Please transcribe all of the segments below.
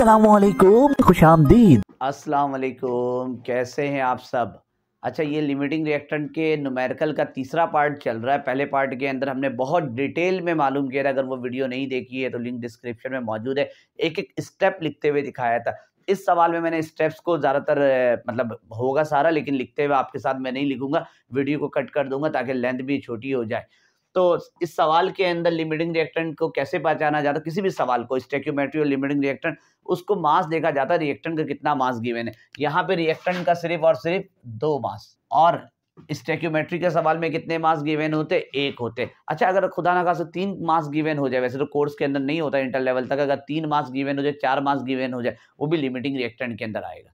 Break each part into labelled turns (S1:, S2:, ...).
S1: खुश आमदीद कैसे हैं आप सब अच्छा ये लिमिटिंग रिएक्टेंट के नुमेरिकल का तीसरा पार्ट चल रहा है पहले पार्ट के अंदर हमने बहुत डिटेल में मालूम किया था अगर वो वीडियो नहीं देखी है तो लिंक डिस्क्रिप्शन में मौजूद है एक एक स्टेप लिखते हुए दिखाया था इस सवाल में मैंने स्टेप्स को ज़्यादातर मतलब होगा सारा लेकिन लिखते हुए आपके साथ मैं नहीं लिखूंगा वीडियो को कट कर दूंगा ताकि लेंथ भी छोटी हो जाए तो इस सवाल के अंदर लिमिटिंग रिएक्टेंट को कैसे पहचाना जाता है किसी भी सवाल को स्टेक्यूमेट्री और लिमिटिंग रिएक्टेंट उसको मास देखा जाता है रिएक्टेंट का कितना मास गिवेन है यहाँ पे रिएक्टेंट का सिर्फ और सिर्फ दो मास और स्टेक्यूमेट्री के सवाल में कितने मास गिवेन होते एक होते अच्छा अगर खुदा ना खास तीन मास गिवेन हो जाए वैसे तो कोर्स के अंदर नहीं होता इंटर लेवल तक अगर तीन मास गिवेन हो जाए चार मास गिवेन हो जाए वो भी लिमिटिंग रिएक्टेंट के अंदर आएगा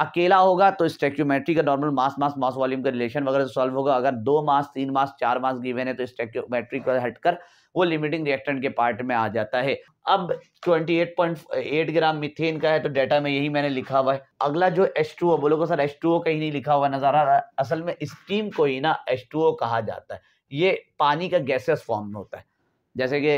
S1: अकेला होगा तो स्ट्रेक्योमेट्री का normal mass mass mass volume का रिलेशन वगैरह सॉल्व होगा अगर दो मास तीन मास चार मास गिवेन है तो स्ट्रेक्योमेट्री को हटकर वो लिमिटिंग रिएक्टेंट के पार्ट में आ जाता है अब 28.8 ग्राम मिथेन का है तो डेटा में यही मैंने लिखा हुआ है अगला जो टू ओ बोलो सर टू ओ कहीं नहीं लिखा हुआ नजर आ रहा है असल में स्टीम को ही ना टू ओ कहा जाता है ये पानी का गैसेस फॉर्म में होता है जैसे कि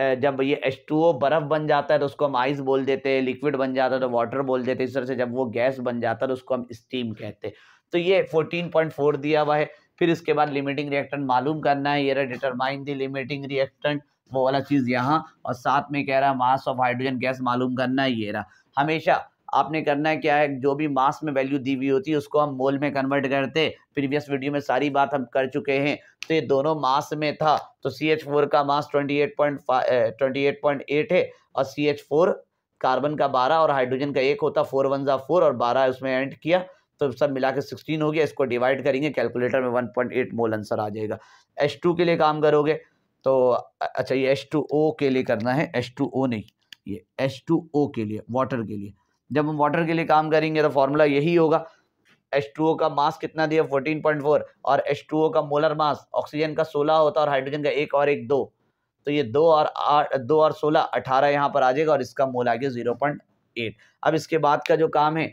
S1: जब ये एच टू ओ बर्फ़ बन जाता है तो उसको हम आइस बोल देते हैं लिक्विड बन जाता है तो वाटर बोल देते इस तरह से जब वो गैस बन जाता है तो उसको हम स्टीम कहते हैं तो ये फोर्टीन पॉइंट फोर दिया हुआ है फिर इसके बाद लिमिटिंग रिएक्टेंट मालूम करना है ये डिटरमाइन दी लिमिटिंग रिएक्टेंट वो वाला चीज़ यहाँ और साथ में कह रहा है मास ऑफ हाइड्रोजन गैस मालूम करना है ये रहा हमेशा आपने करना क्या है जो भी मास में वैल्यू दी हुई होती है उसको हम मोल में कन्वर्ट करते प्रीवियस वीडियो में सारी बात हम कर चुके हैं तो ये दोनों मास में था तो सी एच फोर का mass twenty eight point twenty eight point eight है और सी एच फोर कार्बन का बारह और हाइड्रोजन का एक होता फोर वन ज़ा फोर और बारह उसमें एंड किया तो सब मिला के सिक्सटीन हो गया इसको डिवाइड करेंगे कैलकुलेटर में one point eight mole answer आ जाएगा एच टू के लिए काम करोगे तो अच्छा ये एच टू ओ के लिए करना है एच टू ओ नहीं ये एच टू ओ के लिए वाटर के लिए जब हम वाटर के लिए काम करेंगे तो फॉर्मूला यही होगा H2O का मास कितना दिया 14.4 और H2O का मोलर मास ऑक्सीजन का 16 होता है और हाइड्रोजन का एक और एक दो तो ये दो और आठ दो और सोलह अठारह यहाँ पर आ जाएगा और इसका मोल आ गया जीरो पॉइंट एट अब इसके बाद का जो काम है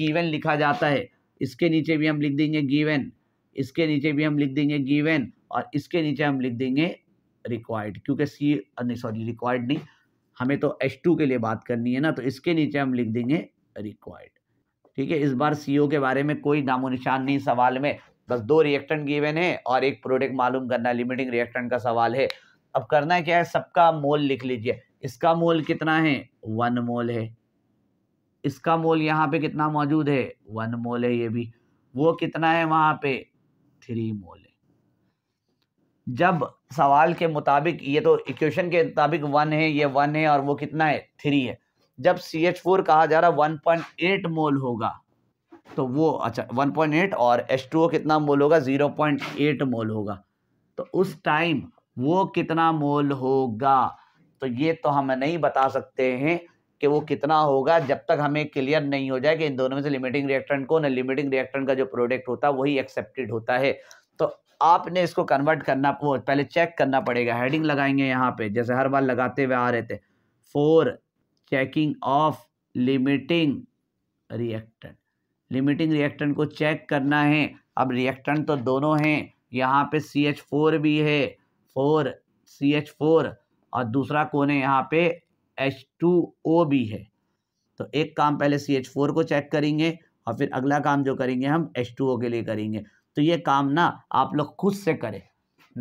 S1: गीवन लिखा जाता है इसके नीचे भी हम लिख देंगे गीवन इसके नीचे भी हम लिख देंगे गीवन और इसके नीचे हम लिख देंगे रिक्वायर्ड क्योंकि सी नहीं सॉरी रिक्वायर्ड नहीं हमें तो एच टू के लिए बात करनी है ना तो इसके नीचे हम लिख देंगे रिक्वायर्ड ठीक है इस बार सी के बारे में कोई नामो निशान नहीं सवाल में बस दो रिएक्टेंट गिवन है और एक प्रोडक्ट मालूम करना है लिमिटिंग रिएक्टेंट का सवाल है अब करना क्या है सबका मोल लिख लीजिए इसका मोल कितना है वन मोल है इसका मोल यहाँ पे कितना मौजूद है वन मोल है ये भी वो कितना है वहाँ पे थ्री मोल जब सवाल के मुताबिक ये तो इक्वेशन के मुताबिक वन है ये वन है और वो कितना है थ्री है जब सी एच फोर कहा जा रहा है वन पॉइंट एट मोल होगा तो वो अच्छा वन पॉइंट एट और एच टू ओ कितना मोल होगा ज़ीरो पॉइंट एट मोल होगा तो उस टाइम वो कितना मोल होगा तो ये तो हम नहीं बता सकते हैं कि वो कितना होगा जब तक हमें क्लियर नहीं हो जाए कि इन दोनों में से लिमिटिंग रिएक्टेंट कौन है लिमिटिंग रिएक्टेंट का जो प्रोडक्ट होता है वही एक्सेप्टेड होता है तो आपने इसको कन्वर्ट करना वो पहले चेक करना पड़ेगा हेडिंग लगाएंगे यहाँ पे जैसे हर बार लगाते हुए आ रहे थे for checking of limiting reactant limiting reactant को चेक करना है अब रिएक्टेंट तो दोनों हैं यहाँ पे सी एच फोर भी है फोर सी एच फोर और दूसरा कौन है यहाँ पे एच टू ओ भी है तो एक काम पहले सी एच फोर को चेक करेंगे और फिर अगला काम जो करेंगे हम एच टू ओ के लिए करेंगे तो ये काम ना आप लोग खुद से करें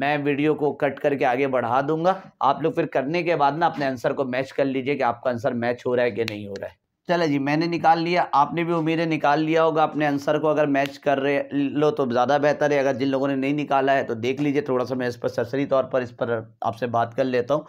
S1: मैं वीडियो को कट करके आगे बढ़ा दूंगा आप लोग फिर करने के बाद ना अपने आंसर को मैच कर लीजिए कि आपका आंसर मैच हो रहा है कि नहीं हो रहा है चले जी मैंने निकाल लिया आपने भी उम्मीदें निकाल लिया होगा अपने आंसर को अगर मैच कर रहे लो तो ज़्यादा बेहतर है अगर जिन लोगों ने नहीं निकाला है तो देख लीजिए थोड़ा सा मैं इस पर सरसरी तौर पर इस पर आपसे बात कर लेता हूँ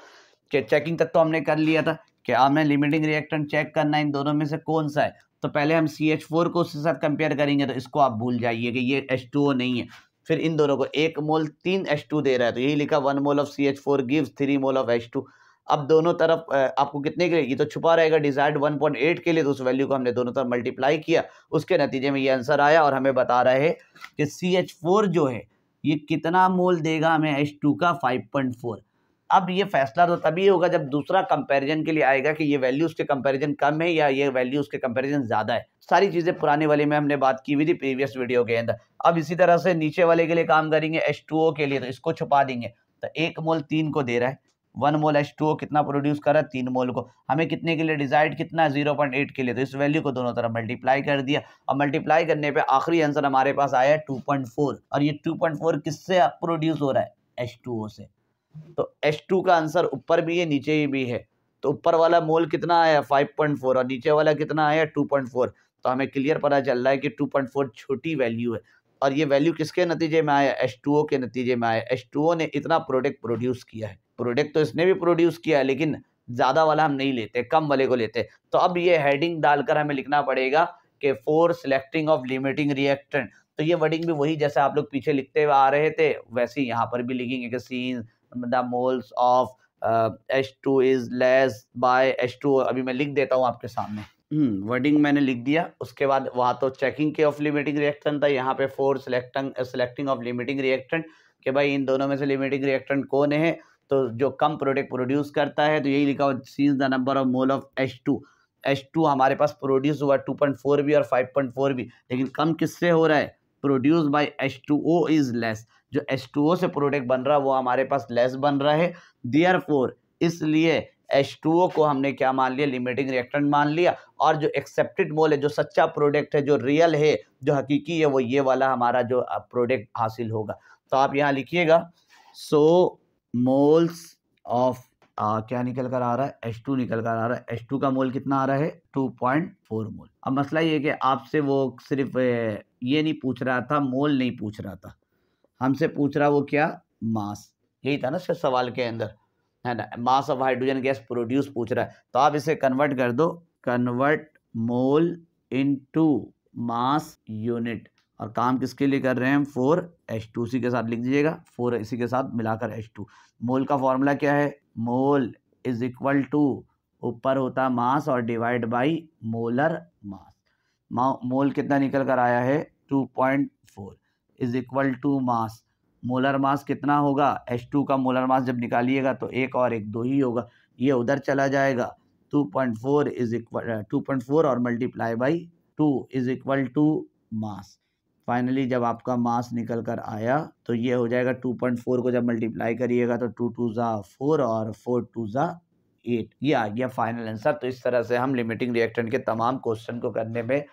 S1: कि चेकिंग तक तो हमने कर लिया था कि हमें लिमिटिंग रिएक्टेंट चेक करना है इन दोनों में से कौन सा है तो पहले हम सी एच फोर को उसके साथ कंपेयर करेंगे तो इसको आप भूल जाइए कि ये एच टू ओ नहीं है फिर इन दोनों को एक मोल तीन एच टू दे रहा है तो यही लिखा one mole of C H four gives three mole of H two अब दोनों तरफ आपको कितने के लिए ये तो छुपा रहेगा डिजायर्ड एट के लिए तो उस वैल्यू को हमने दोनों तरफ मल्टीप्लाई किया उसके नतीजे में ये आंसर आया और हमें बता रहा है कि सी एच फोर जो है ये कितना मोल देगा हमें एच टू का फाइव पॉइंट फोर अब ये फैसला तो तभी होगा जब दूसरा कंपैरिजन के लिए आएगा कि ये वैल्यू उसके कंपैरिजन कम है या ये वैल्यू उसके कंपैरिजन ज़्यादा है सारी चीज़ें पुराने वाले में हमने बात की हुई थी प्रीवियस वीडियो के अंदर अब इसी तरह से नीचे वाले के लिए काम करेंगे एच के लिए तो इसको छुपा देंगे तो एक मोल तीन को दे रहा है one mole H two O कितना प्रोड्यूस कर रहा है तीन मोल को हमें कितने के लिए डिजाइड कितना जीरो पॉइंट एट के लिए तो इस वैल्यू को दोनों तरफ मल्टीप्लाई कर दिया और मल्टीप्लाई करने पर आखिरी आंसर हमारे पास आया टू पॉइंट फोर और ये टू पॉइंट फोर किससे प्रोड्यूस हो रहा है एच टू ओ से तो H2 का आंसर ऊपर भी है नीचे ही भी है तो ऊपर वाला मोल कितना आया 5.4 और नीचे वाला कितना आया 2.4 तो हमें क्लियर पता चल रहा है कि 2.4 छोटी वैल्यू है और ये वैल्यू किसके नतीजे में आया एच के नतीजे में आया ओ ने इतना प्रोडक्ट प्रोड्यूस किया है प्रोडक्ट तो इसने भी प्रोड्यूस किया है लेकिन ज़्यादा वाला हम नहीं लेते कम वाले को लेते तो अब ये हेडिंग डालकर हमें लिखना पड़ेगा कि for selecting of limiting reactant तो ये वर्डिंग भी वही जैसे आप लोग पीछे लिखते हुए आ रहे थे वैसे ही यहाँ पर भी लिखेंगे कि since the moles of H two is less by H two अभी मैं लिख देता हूँ आपके सामने वर्डिंग हम्म, मैंने लिख दिया उसके बाद वहाँ तो चेकिंग के ऑफ लिमिटिंग रिएक्टेंट था यहाँ पे for selecting selecting of limiting reactant कि भाई इन दोनों में से लिमिटिंग रिएक्टेंट कौन है तो जो कम प्रोडक्ट प्रोड्यूस करता है तो यही लिखा हुआ सीज the number of mole of H two H two हमारे पास प्रोड्यूस हुआ टू पॉइंट फोर भी और फाइव पॉइंट फोर भी लेकिन कम किससे हो रहा है produce by H two O is less जो एस टू ओ से प्रोडक्ट बन रहा है वो हमारे पास लेस बन रहा है दियर फोर इसलिए एच टू ओ को हमने क्या मान लिया लिमिटिंग रिएक्टेंट मान लिया और जो एक्सेप्टेड मोल है जो सच्चा प्रोडक्ट है जो रियल है जो हकीकी है वो ये वाला हमारा जो प्रोडक्ट हासिल होगा तो आप यहाँ लिखिएगा सो मोल्स ऑफ आ, क्या निकल कर आ रहा है एच टू निकल कर आ रहा है एच टू का मोल कितना आ रहा है टू पॉइंट फोर मोल अब मसला ये कि आपसे वो सिर्फ ये नहीं पूछ रहा था मोल नहीं पूछ रहा था हमसे पूछ रहा वो क्या मास यही था ना सिर्फ सवाल के अंदर है ना mass of hydrogen gas produce पूछ रहा है तो आप इसे कन्वर्ट कर दो convert mole into mass unit और काम किसके लिए कर रहे हैं फोर एच टू उसी के साथ लिख दीजिएगा फोर इसी के साथ मिलाकर एच टू मोल का फॉर्मूला क्या है मोल इज इक्वल टू ऊपर होता मास और divide by molar mass mole कितना निकल कर आया है two point four is equal to mass molar mass कितना होगा एच टू का मोलर मास जब निकालिएगा तो एक और एक दो ही होगा ये उधर चला जाएगा two point four is equal to point four और multiply by two is equal to mass finally जब आपका मास निकल कर आया तो ये हो जाएगा टू पॉइंट फोर को जब मल्टीप्लाई करिएगा तो टू टू ज़ा फोर और फोर टू ज़ा एट ये आ गया फाइनल आंसर तो इस तरह से हम लिमिटिंग रिएक्टेंट के तमाम क्वेश्चन को करने में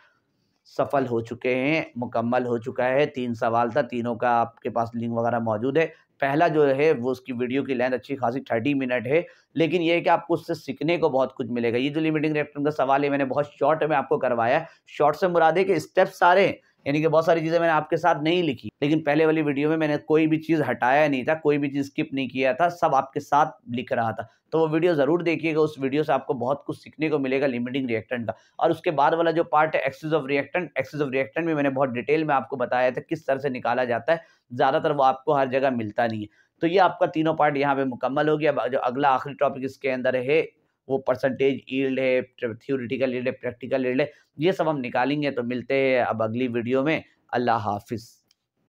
S1: सफल हो चुके हैं मुकम्मल हो चुका है तीन सवाल था तीनों का आपके पास लिंक वगैरह मौजूद है पहला जो है वो उसकी वीडियो की लेंथ अच्छी खासी थर्टी मिनट है लेकिन ये है कि आपको उससे सीखने को बहुत कुछ मिलेगा ये जो लिमिटिंग रिएक्शन का सवाल है मैंने बहुत शॉर्ट में आपको करवाया है शॉर्ट से मुरादे के स्टेप्स सारे हैं यानी कि बहुत सारी चीज़ें मैंने आपके साथ नहीं लिखी लेकिन पहले वाली वीडियो में मैंने कोई भी चीज़ हटाया नहीं था कोई भी चीज़ स्किप नहीं किया था सब आपके साथ लिख रहा था तो वो वीडियो ज़रूर देखिएगा उस वीडियो से आपको बहुत कुछ सीखने को मिलेगा लिमिटिंग रिएक्टेंट का और उसके बाद वाला जो पार्ट है excess of reactant excess of reactant भी मैंने बहुत डिटेल में आपको बताया था किस तरह से निकाला जाता है ज़्यादातर वो आपको हर जगह मिलता नहीं है तो ये आपका तीनों पार्ट यहाँ पे मुकम्मल हो गया जो अगला आखिरी टॉपिक इसके अंदर है वो परसेंटेज ईल्ड है थ्योरिटिकल ईल्ड है प्रैक्टिकल ईल्ड है ये सब हम निकालेंगे तो मिलते हैं अब अगली वीडियो में अल्लाह हाफिज़